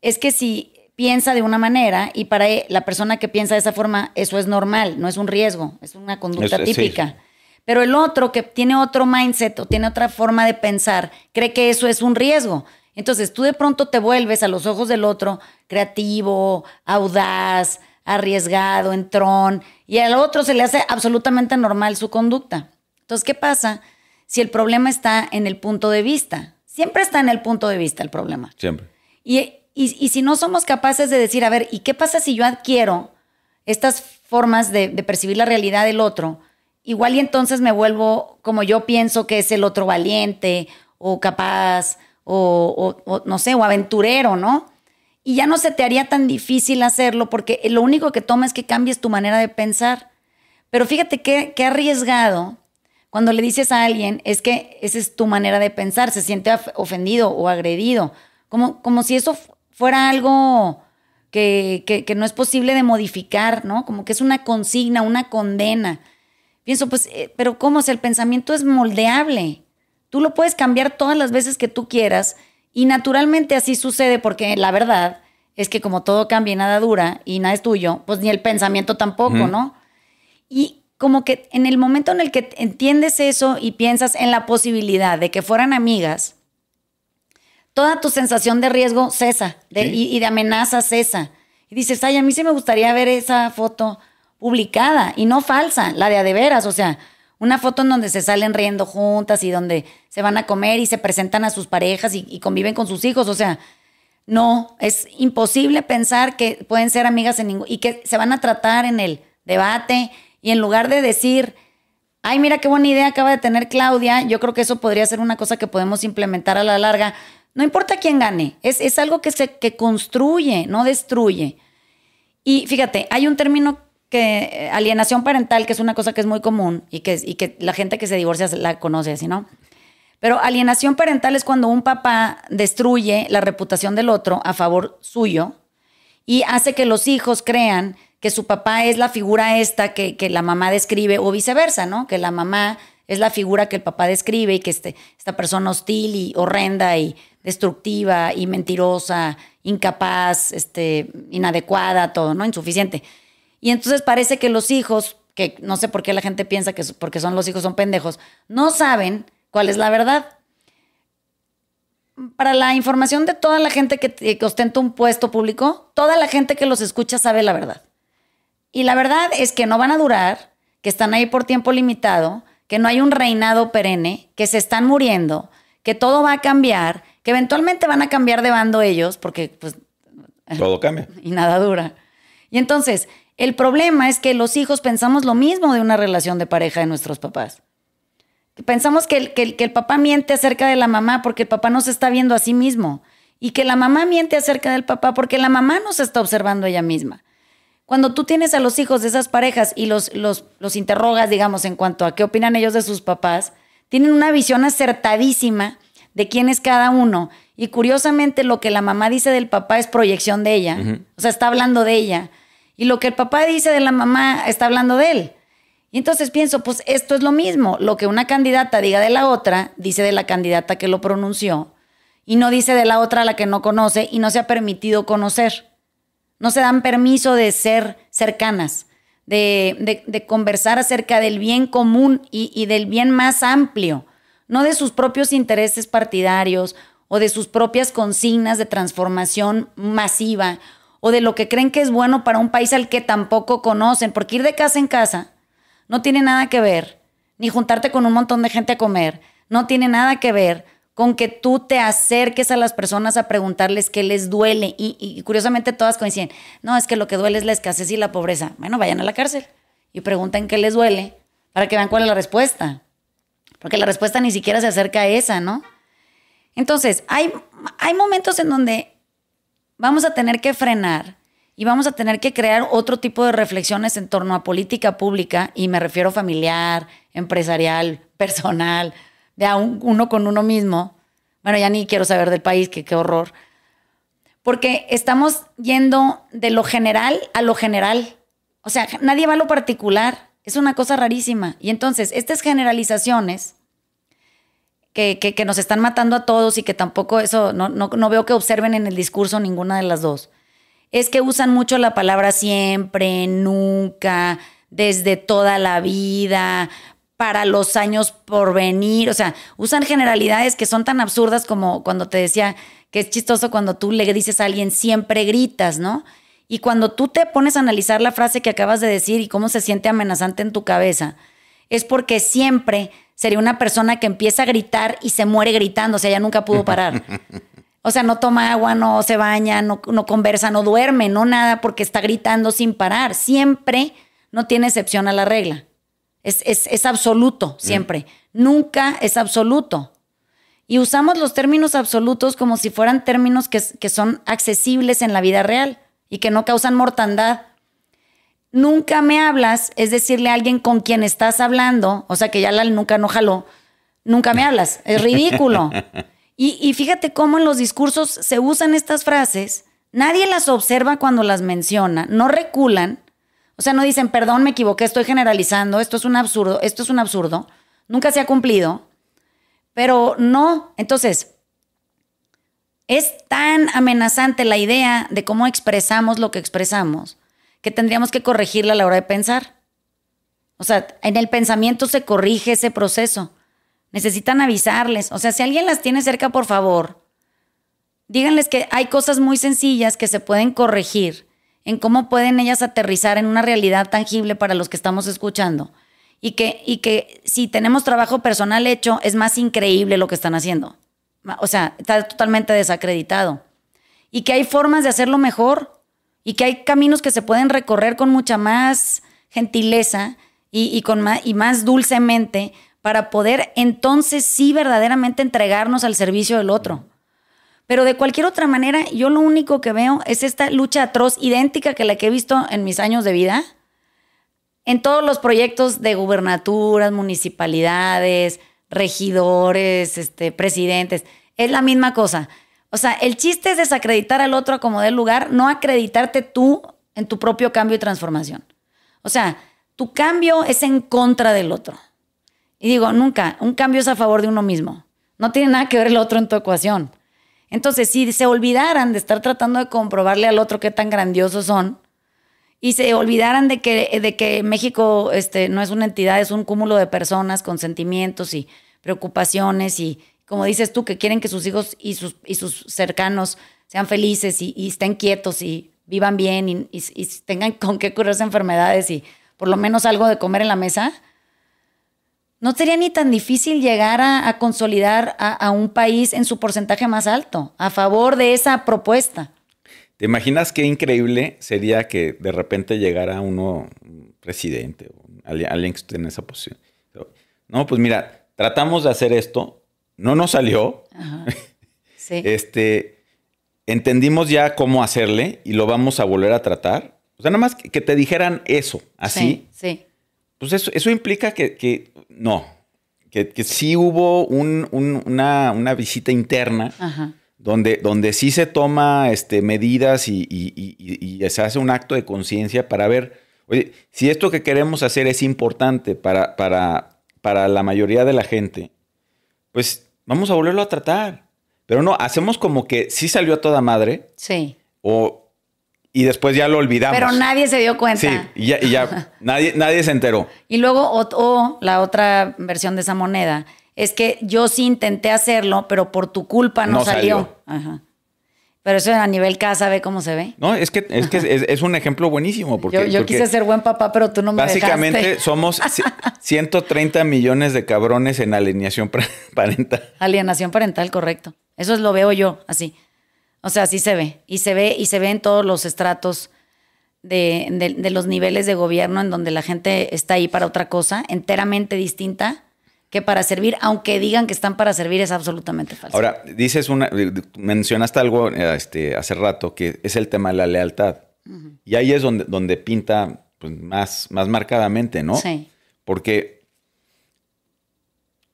es que si piensa de una manera y para e, la persona que piensa de esa forma, eso es normal, no es un riesgo, es una conducta típica. Pero el otro que tiene otro mindset o tiene otra forma de pensar, cree que eso es un riesgo. Entonces tú de pronto te vuelves a los ojos del otro creativo, audaz, arriesgado, entrón, y al otro se le hace absolutamente normal su conducta. Entonces, ¿qué pasa si el problema está en el punto de vista? Siempre está en el punto de vista el problema. Siempre. Y, si no somos capaces de decir, a ver, ¿y qué pasa si yo adquiero estas formas de percibir la realidad del otro? igual y entonces me vuelvo como yo pienso que es el otro valiente o capaz o, no sé, o aventurero, ¿no? Y ya no se te haría tan difícil hacerlo porque lo único que toma es que cambies tu manera de pensar. Pero fíjate qué, arriesgado cuando le dices a alguien es que esa es tu manera de pensar, se siente ofendido o agredido, como, como si eso fuera algo que, que no es posible de modificar, ¿no? Como que es una consigna, una condena. Pienso, pues, eh, pero ¿cómo? Si el pensamiento es moldeable. Tú lo puedes cambiar todas las veces que tú quieras y naturalmente así sucede porque la verdad es que como todo cambia y nada dura y nada es tuyo, pues ni el pensamiento tampoco, ¿no? Y como que en el momento en el que entiendes eso y piensas en la posibilidad de que fueran amigas, toda tu sensación de riesgo cesa y, y, de amenaza cesa. Y dices, ay, a mí sí me gustaría ver esa foto publicada y no falsa, la de a de veras, o sea, una foto en donde se salen riendo juntas y donde se van a comer y se presentan a sus parejas y, conviven con sus hijos. O sea, no, es imposible pensar que pueden ser amigas en y que se van a tratar en el debate y en lugar de decir, ay, mira qué buena idea acaba de tener Claudia, yo creo que eso podría ser una cosa que podemos implementar a la larga. No importa quién gane, es, es algo que se que construye, no destruye. Y fíjate, hay un término que eh, alienación parental, que es una cosa que es muy común y que, y que la gente que se divorcia la conoce así, ¿no? Pero alienación parental es cuando un papá destruye la reputación del otro a favor suyo y hace que los hijos crean que su papá es la figura esta que, que la mamá describe o viceversa, ¿no? Que la mamá es la figura que el papá describe y que este, esta persona hostil y horrenda y destructiva y mentirosa, incapaz, este, inadecuada, todo, ¿no? Insuficiente. Y entonces parece que los hijos, que no sé por qué la gente piensa que porque son los hijos son pendejos, no saben cuál es la verdad. Para la información de toda la gente que, ostenta un puesto público, toda la gente que los escucha sabe la verdad. Y la verdad es que no van a durar, que están ahí por tiempo limitado, que no hay un reinado perenne, que se están muriendo, que todo va a cambiar, que eventualmente van a cambiar de bando ellos, porque pues... Todo cambia. Y nada dura. Y entonces, el problema es que los hijos pensamos lo mismo de una relación de pareja de nuestros papás. Pensamos que el, que, papá miente acerca de la mamá porque el papá no se está viendo a sí mismo y que la mamá miente acerca del papá porque la mamá no se está observando ella misma. Cuando tú tienes a los hijos de esas parejas y los, los, interrogas, digamos, en cuanto a qué opinan ellos de sus papás, tienen una visión acertadísima de quién es cada uno. Y curiosamente lo que la mamá dice del papá es proyección de ella. O sea, está hablando de ella. Y lo que el papá dice de la mamá está hablando de él. Y entonces pienso, pues esto es lo mismo. Lo que una candidata diga de la otra, dice de la candidata que lo pronunció. Y no dice de la otra a la que no conoce y no se ha permitido conocer. No se dan permiso de ser cercanas, de, conversar acerca del bien común y, y del bien más amplio, no de sus propios intereses partidarios o de sus propias consignas de transformación masiva o de lo que creen que es bueno para un país al que tampoco conocen, porque ir de casa en casa no tiene nada que ver, ni juntarte con un montón de gente a comer, no tiene nada que ver con que tú te acerques a las personas a preguntarles qué les duele. Y, curiosamente todas coinciden, no, es que lo que duele es la escasez y la pobreza. Bueno, vayan a la cárcel y pregunten qué les duele para que vean cuál es la respuesta. Porque la respuesta ni siquiera se acerca a esa, ¿no? Entonces, hay, hay momentos en donde vamos a tener que frenar y vamos a tener que crear otro tipo de reflexiones en torno a política pública, y me refiero familiar, empresarial, personal, de uno con uno mismo. Bueno, ya ni quiero saber del país, que qué horror. Porque estamos yendo de lo general a lo general. O sea, nadie va a lo particular. Es una cosa rarísima. Y entonces, estas generalizaciones que, nos están matando a todos y que tampoco eso, no, no, no, veo que observen en el discurso ninguna de las dos. Es que usan mucho la palabra siempre, nunca, desde toda la vida, para los años por venir. O sea, usan generalidades que son tan absurdas como cuando te decía que es chistoso cuando tú le dices a alguien siempre gritas, ¿no? Y cuando tú te pones a analizar la frase que acabas de decir y cómo se siente amenazante en tu cabeza, es porque siempre sería una persona que empieza a gritar y se muere gritando, o sea, ya nunca pudo parar. O sea, no toma agua, no se baña, no, conversa, no duerme, no nada, porque está gritando sin parar. Siempre no tiene excepción a la regla. Es, absoluto, mm. siempre. Nunca es absoluto. Y usamos los términos absolutos como si fueran términos que, que son accesibles en la vida real y que no causan mortandad nunca me hablas es decirle a alguien con quien estás hablando, o sea que ya la nunca no jaló, nunca me hablas, es ridículo. y, y fíjate cómo en los discursos se usan estas frases, nadie las observa cuando las menciona, no reculan, o sea, no dicen, perdón, me equivoqué, estoy generalizando, esto es un absurdo, esto es un absurdo, nunca se ha cumplido, pero no, entonces... Es tan amenazante la idea de cómo expresamos lo que expresamos, que tendríamos que corregirla a la hora de pensar. O sea, en el pensamiento se corrige ese proceso. Necesitan avisarles. O sea, si alguien las tiene cerca, por favor, díganles que hay cosas muy sencillas que se pueden corregir en cómo pueden ellas aterrizar en una realidad tangible para los que estamos escuchando. Y que, y que si tenemos trabajo personal hecho, es más increíble lo que están haciendo. O sea, está totalmente desacreditado. Y que hay formas de hacerlo mejor y que hay caminos que se pueden recorrer con mucha más gentileza y, con más, y más dulcemente para poder entonces sí verdaderamente entregarnos al servicio del otro. Pero de cualquier otra manera, yo lo único que veo es esta lucha atroz, idéntica que la que he visto en mis años de vida, en todos los proyectos de gubernaturas, municipalidades, regidores, este, presidentes. Es la misma cosa. O sea, el chiste es desacreditar al otro como del lugar, no acreditarte tú en tu propio cambio y transformación. O sea, tu cambio es en contra del otro. Y digo, nunca, un cambio es a favor de uno mismo. No tiene nada que ver el otro en tu ecuación. Entonces, si se olvidaran de estar tratando de comprobarle al otro qué tan grandiosos son y se olvidaran de que, de que México este, no es una entidad, es un cúmulo de personas con sentimientos y preocupaciones y, como dices tú, que quieren que sus hijos y sus, y sus cercanos sean felices y, estén quietos y vivan bien y, tengan con qué curarse enfermedades y por lo menos algo de comer en la mesa, no sería ni tan difícil llegar a, consolidar a, un país en su porcentaje más alto a favor de esa propuesta. ¿Te imaginas qué increíble sería que de repente llegara uno presidente o alguien que esté en esa posición? No, pues mira, tratamos de hacer esto, no nos salió. Ajá. Sí. este, entendimos ya cómo hacerle y lo vamos a volver a tratar. O sea, nada más que, te dijeran eso, así. Sí. sí. Pues eso, implica que, no, que, que, sí hubo una, visita interna Donde, donde sí se toma este, medidas y, se hace un acto de conciencia para ver, oye, si esto que queremos hacer es importante para, para, para la mayoría de la gente, pues vamos a volverlo a tratar. Pero no, hacemos como que sí salió a toda madre. Sí. O, y después ya lo olvidamos. Pero nadie se dio cuenta. Sí, y ya, ya nadie, nadie se enteró. Y luego, o, la otra versión de esa moneda, es que yo sí intenté hacerlo, pero por tu culpa no, salió. salió. Ajá. Pero eso a nivel casa, ve cómo se ve. No, es que es, es, un ejemplo buenísimo. Porque, yo, quise ser buen papá, pero tú no me Básicamente somos 130 millones de cabrones en alienación parental. Alienación parental, correcto. Eso es lo veo yo, así. O sea, así se ve. Y se ve, y se ve en todos los estratos de, de los niveles de gobierno en donde la gente está ahí para otra cosa enteramente distinta para servir, aunque digan que están para servir, es absolutamente falso. Ahora, dices una, eh, mencionaste algo eh, este, hace rato, que es el tema de la lealtad. Y ahí es donde, donde pinta pues, más, más marcadamente, ¿no? Sí. Porque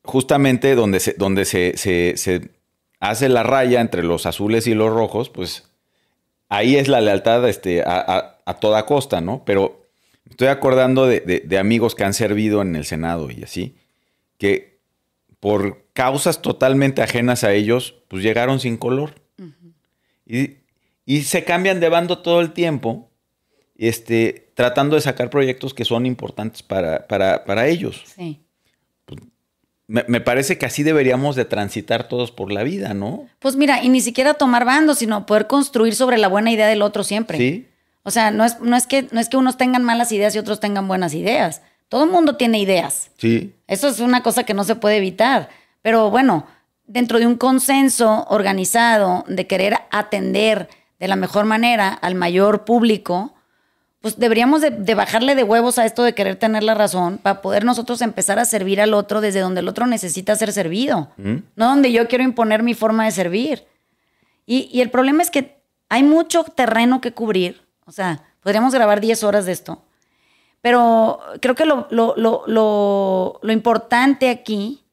justamente donde se, donde se, se, hace la raya entre los azules y los rojos, pues ahí es la lealtad este, a, toda costa, ¿no? Pero estoy acordando de, amigos que han servido en el Senado y así, que por causas totalmente ajenas a ellos, pues llegaron sin color. y, se cambian de bando todo el tiempo, este, tratando de sacar proyectos que son importantes para, para, ellos. Sí. Pues, me, parece que así deberíamos de transitar todos por la vida, ¿no? Pues mira, y ni siquiera tomar bando, sino poder construir sobre la buena idea del otro siempre. O sea, no es, que, no es que unos tengan malas ideas y otros tengan buenas ideas todo el mundo tiene ideas. Sí. Eso es una cosa que no se puede evitar. Pero bueno, dentro de un consenso organizado de querer atender de la mejor manera al mayor público, pues deberíamos de, bajarle de huevos a esto de querer tener la razón para poder nosotros empezar a servir al otro desde donde el otro necesita ser servido, no donde yo quiero imponer mi forma de servir. Y, y, el problema es que hay mucho terreno que cubrir, o sea, podríamos grabar 10 horas de esto, pero creo que lo, importante aquí,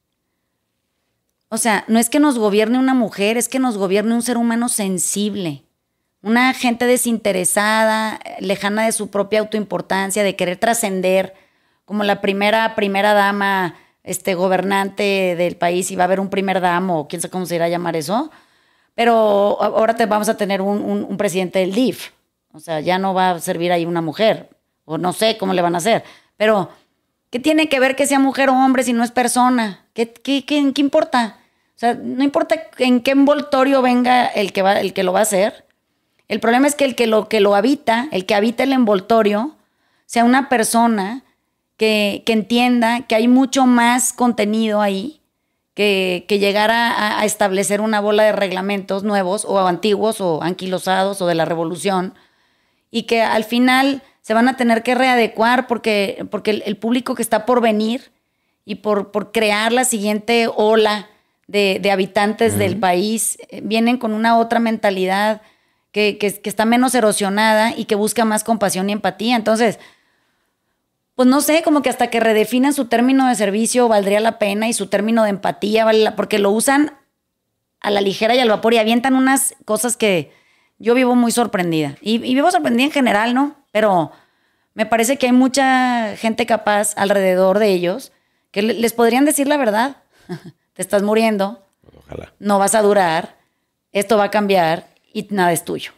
o sea, no es que nos gobierne una mujer, es que nos gobierne un ser humano sensible, una gente desinteresada, lejana de su propia autoimportancia, de querer trascender como la primera, primera dama este, gobernante del país y va a haber un primer damo, quién sabe cómo se irá a llamar eso, pero ahora te, vamos a tener un, un, un presidente del DIF, o sea, ya no va a servir ahí una mujer, o no sé cómo le van a hacer. Pero, ¿qué tiene que ver que sea mujer o hombre si no es persona? ¿Qué, qué, importa? O sea, no importa en qué envoltorio venga el que, va, el que lo va a hacer. El problema es que el que lo, que lo habita, el que habita el envoltorio, sea una persona que, entienda que hay mucho más contenido ahí que, que llegar a, establecer una bola de reglamentos nuevos o antiguos o anquilosados o de la revolución. Y que al final se van a tener que readecuar porque, porque el, público que está por venir y por, por crear la siguiente ola de, habitantes del país eh, vienen con una otra mentalidad que, está menos erosionada y que busca más compasión y empatía. Entonces, pues no sé, como que hasta que redefinan su término de servicio valdría la pena y su término de empatía, vale porque lo usan a la ligera y al vapor y avientan unas cosas que yo vivo muy sorprendida. y vivo sorprendida en general, ¿no? pero me parece que hay mucha gente capaz alrededor de ellos que les podrían decir la verdad. Te estás muriendo. Ojalá. No vas a durar. Esto va a cambiar y nada es tuyo.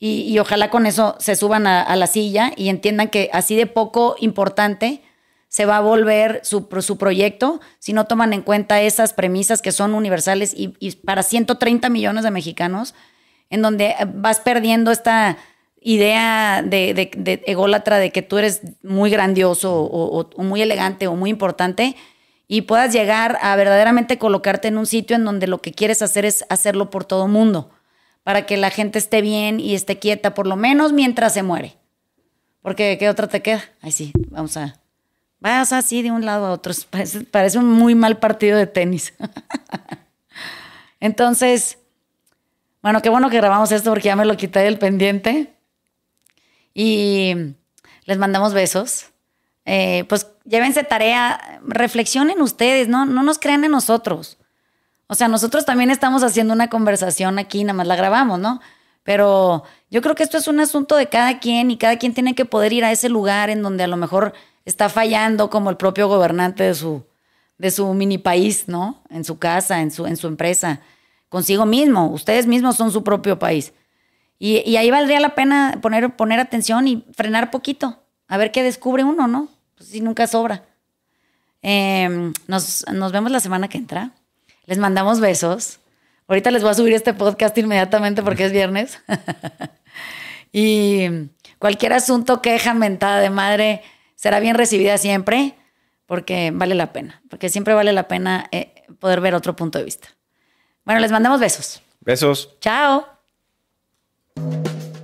Y, ojalá con eso se suban a, la silla y entiendan que así de poco importante se va a volver su, proyecto si no toman en cuenta esas premisas que son universales y, y para 130 millones de mexicanos, en donde vas perdiendo esta idea de, de, ególatra de que tú eres muy grandioso o, muy elegante o muy importante y puedas llegar a verdaderamente colocarte en un sitio en donde lo que quieres hacer es hacerlo por todo mundo, para que la gente esté bien y esté quieta, por lo menos mientras se muere. Porque, ¿qué otra te queda? ahí sí, vamos a... Vas así de un lado a otro. Parece, parece un muy mal partido de tenis. Entonces, bueno, qué bueno que grabamos esto porque ya me lo quité del pendiente. Y les mandamos besos. Eh, pues llévense tarea, reflexionen ustedes, ¿no? no nos crean en nosotros. O sea, nosotros también estamos haciendo una conversación aquí, nada más la grabamos, ¿no? Pero yo creo que esto es un asunto de cada quien y cada quien tiene que poder ir a ese lugar en donde a lo mejor está fallando como el propio gobernante de su, de su mini país, ¿no? En su casa, en su, en su empresa, consigo mismo. Ustedes mismos son su propio país. Y, ahí valdría la pena poner, poner atención y frenar poquito, a ver qué descubre uno, ¿no? Pues si nunca sobra. Em, nos, vemos la semana que entra. Les mandamos besos. Ahorita les voy a subir este podcast inmediatamente porque es viernes. y cualquier asunto, queja, mentada de madre, será bien recibida siempre porque vale la pena, porque siempre vale la pena eh, poder ver otro punto de vista. Bueno, les mandamos besos. Besos. Chao. Música